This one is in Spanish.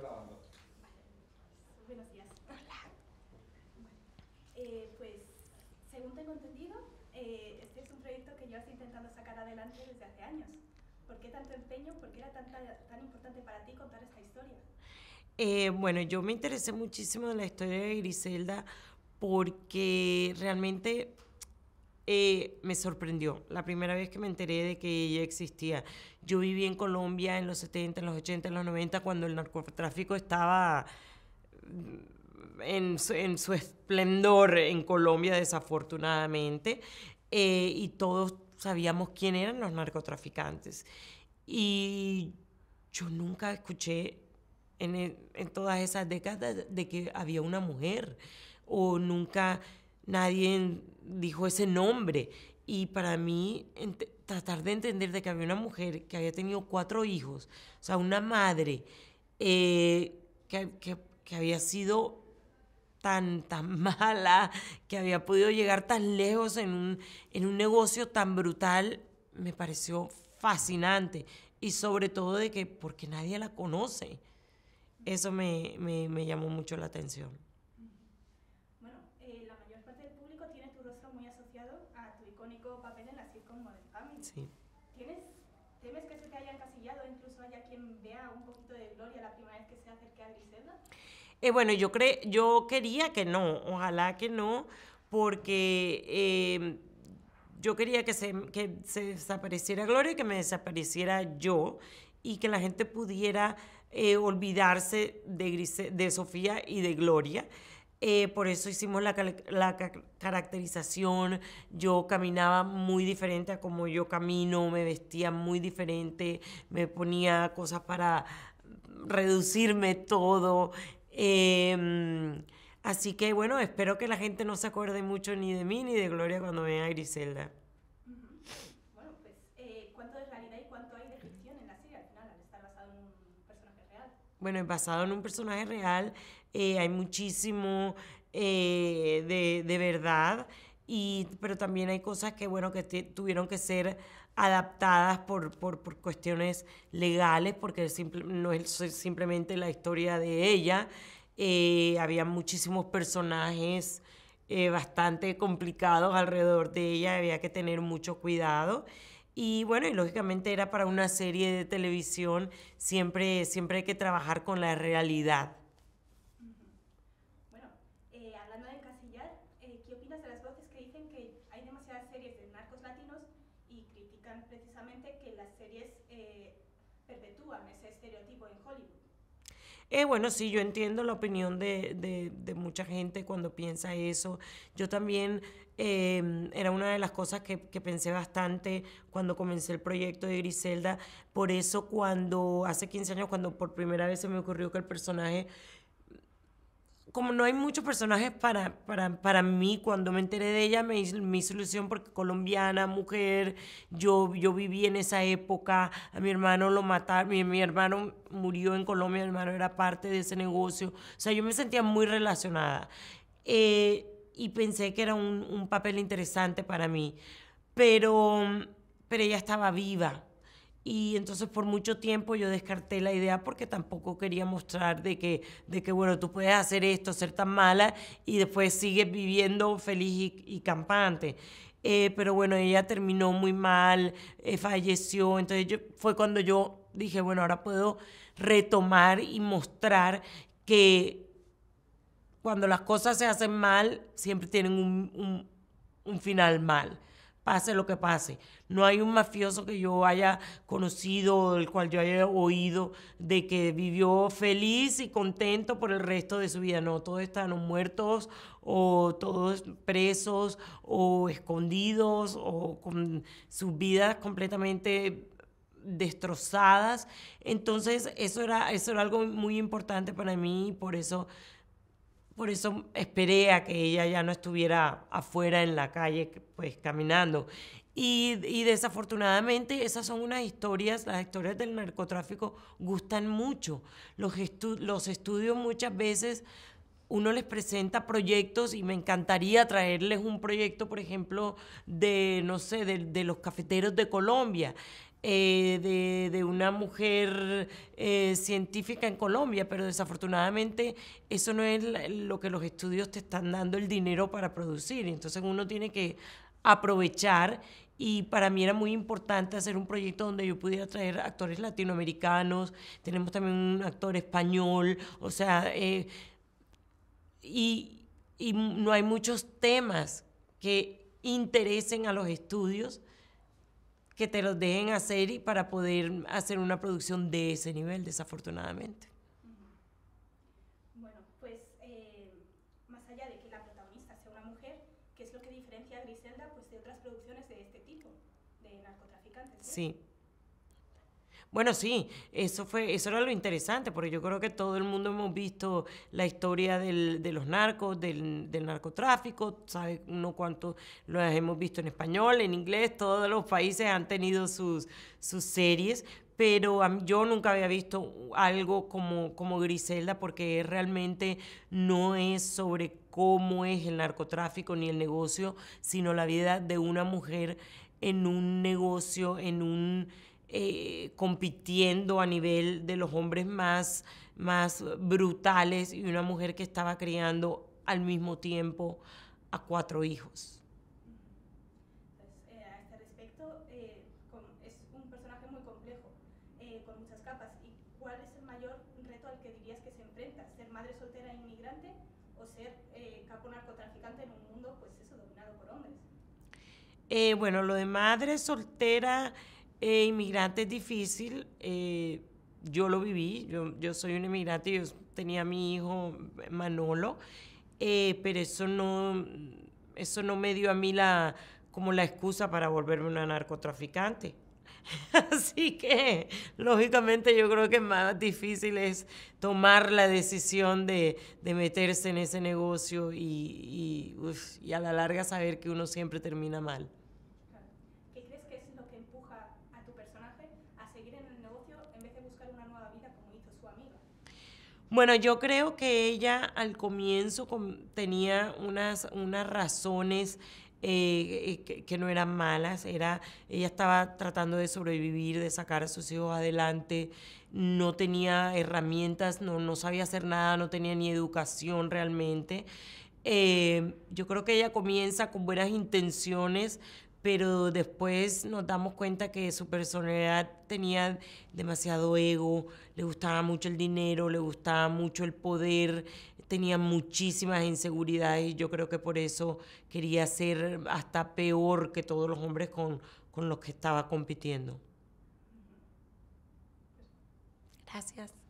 grabando. Buenos días. Hola. Eh, pues, según tengo entendido, eh, este es un proyecto que yo estoy intentando sacar adelante desde hace años. ¿Por qué tanto empeño? ¿Por qué era tan, importante para ti contar esta historia? Eh, bueno, yo me interesé muchísimo en la historia de Griselda porque realmente eh, me sorprendió. La primera vez que me enteré de que ella existía. Yo viví en Colombia en los 70, en los 80, en los 90, cuando el narcotráfico estaba mm, en, su esplendor en Colombia, desafortunadamente, eh, y todos sabíamos quién eran los narcotraficantes. Y yo nunca escuché en, en todas esas décadas de que había una mujer o nunca nadie dijo ese nombre. Y para mí, tratar de entender de que había una mujer que había tenido cuatro hijos, o sea, una madre eh, que, había sido tan, tan mala, que había podido llegar tan lejos en un, negocio tan brutal, me pareció fascinante. Y sobre todo de que, porque nadie la conoce. Eso me llamó mucho la atención. Eh, bueno, yo, yo quería que no, ojalá que no, porque em, yo quería que se, que desapareciera Gloria y que me desapareciera yo y que la gente pudiera eh, olvidarse de, de Sofía y de Gloria. Eh, por eso hicimos la, la, caracterización. Yo caminaba muy diferente a como yo camino, me vestía muy diferente, me ponía cosas para reducirme todo. Em, así que bueno, espero que la gente no se acuerde mucho ni de mí ni de Gloria cuando vea a Griselda. Bueno, pues, eh, ¿cuánto es realidad y cuánto hay de ficción en la serie al final, Está basado en un personaje real? Bueno, es basado en un personaje real, eh, hay muchísimo eh, de, de, verdad, y, pero también hay cosas que, bueno, que tuvieron que ser adaptadas por, cuestiones legales, porque no es simplemente la historia de ella. Eh, había muchísimos personajes eh, bastante complicados alrededor de ella, había que tener mucho cuidado. Y bueno, y lógicamente era para una serie de televisión, siempre, siempre hay que trabajar con la realidad. Eh, bueno, sí, yo entiendo la opinión de, mucha gente cuando piensa eso. Yo también em, era una de las cosas que, que, pensé bastante cuando comencé el proyecto de Griselda. Por eso cuando hace 15 años, cuando por primera vez se me ocurrió que el personaje como no hay muchos personajes para, para, mí, cuando me enteré de ella, me, mi ilusión porque colombiana, mujer, yo, yo viví en esa época, a mi hermano lo mataron, mi, hermano murió en Colombia, mi hermano era parte de ese negocio, o sea, yo me sentía muy relacionada. Eh, y pensé que era un, papel interesante para mí, pero, pero ella estaba viva y entonces por mucho tiempo yo descarté la idea porque tampoco quería mostrar de que, de que bueno, tú puedes hacer esto, ser tan mala y después sigues viviendo feliz y, campante. Eh, pero bueno, ella terminó muy mal, eh, falleció, entonces yo, fue cuando yo dije, bueno, ahora puedo retomar y mostrar que cuando las cosas se hacen mal, siempre tienen un final mal pase lo que pase. No hay un mafioso que yo haya conocido, del cual yo haya oído, de que vivió feliz y contento por el resto de su vida. No, todos están muertos o todos presos o escondidos o con sus vidas completamente destrozadas. Entonces, eso era, eso era algo muy importante para mí y por eso por eso esperé a que ella ya no estuviera afuera en la calle, pues caminando. Y, desafortunadamente esas son unas historias, las historias del narcotráfico gustan mucho. Los, los estudios muchas veces uno les presenta proyectos y me encantaría traerles un proyecto, por ejemplo, de, no sé, de los cafeteros de Colombia. Eh, de, una mujer eh, científica en Colombia, pero desafortunadamente eso no es lo que los estudios te están dando el dinero para producir. Entonces uno tiene que aprovechar y para mí era muy importante hacer un proyecto donde yo pudiera traer actores latinoamericanos, tenemos también un actor español, o sea, eh, y no hay muchos temas que interesen a los estudios que te los dejen hacer y para poder hacer una producción de ese nivel, desafortunadamente. Bueno, pues eh, más allá de que la protagonista sea una mujer, ¿qué es lo que diferencia a Griselda pues, de otras producciones de este tipo, de narcotraficantes? Sí. Bueno, sí, eso fue, eso era lo interesante, porque yo creo que todo el mundo hemos visto la historia del, de los narcos, del, narcotráfico, ¿sabe uno cuánto lo hemos visto en español, en inglés, todos los países han tenido sus, sus series, pero yo nunca había visto algo como, como Griselda porque realmente no es sobre cómo es el narcotráfico ni el negocio, sino la vida de una mujer en un negocio, en un eh, compitiendo a nivel de los hombres más brutales y una mujer que estaba criando al mismo tiempo a cuatro hijos. Pues, eh, a este respecto, eh, es un personaje muy complejo, con muchas capas. ¿Y cuál es el mayor reto al que dirías que se enfrenta? ¿Ser madre soltera e inmigrante o ser capo narcotraficante en un mundo pues, dominado por hombres? Bueno, lo de madre soltera... Eh, inmigrante es difícil, eh, yo lo viví, yo, soy un inmigrante, yo tenía a mi hijo Manolo, eh, pero eso no, eso no me dio a mí la, como la excusa para volverme una narcotraficante. Así que, lógicamente, yo creo que más difícil es tomar la decisión de, meterse en ese negocio y a la larga saber que uno siempre termina mal. Bueno, yo creo que ella al comienzo tenía unas, razones eh, eh, que, no eran malas, era, ella estaba tratando de sobrevivir, de sacar a sus hijos adelante, no tenía herramientas, no, sabía hacer nada, no tenía ni educación realmente. Eh, yo creo que ella comienza con buenas intenciones, pero después nos damos cuenta que su personalidad tenía demasiado ego, le gustaba mucho el dinero, le gustaba mucho el poder, tenía muchísimas inseguridades y yo creo que por eso quería ser hasta peor que todos los hombres con, con los que estaba compitiendo. Gracias.